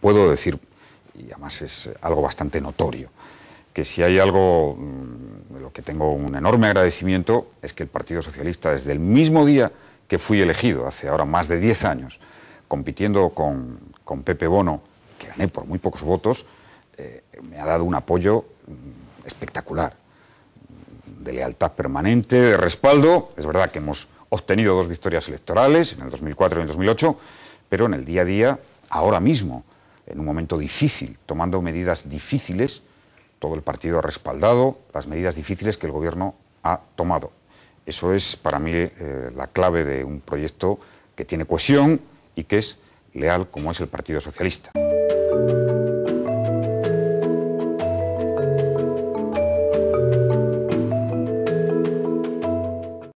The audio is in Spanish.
puedo decir, y además es algo bastante notorio, que si hay algo mm, de lo que tengo un enorme agradecimiento es que el Partido Socialista, desde el mismo día que fui elegido, hace ahora más de 10 años, compitiendo con, Pepe Bono, que gané por muy pocos votos, eh, me ha dado un apoyo mm, espectacular, de lealtad permanente, de respaldo. Es verdad que hemos obtenido dos victorias electorales, en el 2004 y en el 2008, pero en el día a día, ahora mismo, en un momento difícil, tomando medidas difíciles. Todo el partido ha respaldado las medidas difíciles que el Gobierno ha tomado. Eso es para mí eh, la clave de un proyecto que tiene cohesión y que es leal como es el Partido Socialista.